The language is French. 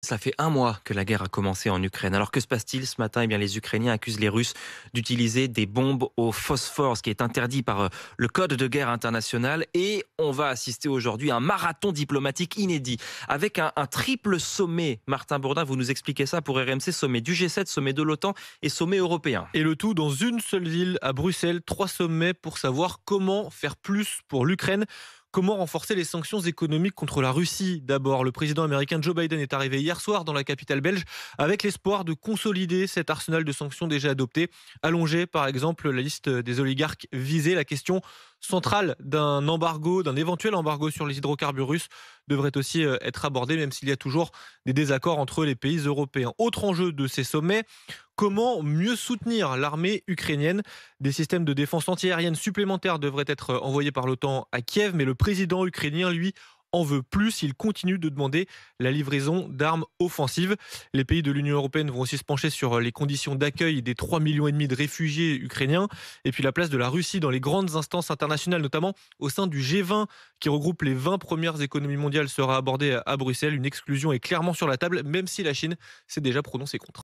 Ça fait un mois que la guerre a commencé en Ukraine. Alors que se passe-t-il ce matin eh bien, les Ukrainiens accusent les Russes d'utiliser des bombes au phosphore, ce qui est interdit par euh, le Code de guerre international. Et on va assister aujourd'hui à un marathon diplomatique inédit, avec un, un, triple sommet. Martin Bourdin, vous nous expliquez ça pour RMC, sommet du G7, sommet de l'OTAN et sommet européen. Et le tout dans une seule ville, à Bruxelles, trois sommets pour savoir comment faire plus pour l'Ukraine. Comment renforcer les sanctions économiques contre la Russie D'abord, le président américain Joe Biden est arrivé hier soir dans la capitale belge avec l'espoir de consolider cet arsenal de sanctions déjà adoptées, allonger par exemple la liste des oligarques visés. La question centrale d'un embargo, d'un éventuel embargo sur les hydrocarbures russes devrait aussi euh, être abordée, même s'il y a toujours des désaccords entre les pays européens. Autre enjeu de ces sommets, Comment mieux soutenir l'armée ukrainienne Des systèmes de défense antiaérienne supplémentaires devraient être envoyés par l'OTAN à Kiev, mais le président ukrainien, lui, en veut plus. Il continue de demander la livraison d'armes offensives. Les pays de l'Union européenne vont aussi se pencher sur les conditions d'accueil des 3,5 millions et demi de réfugiés ukrainiens et puis la place de la Russie dans les grandes instances internationales, notamment au sein du G20 qui regroupe les 20 premières économies mondiales sera abordée à Bruxelles. Une exclusion est clairement sur la table, même si la Chine s'est déjà prononcée contre.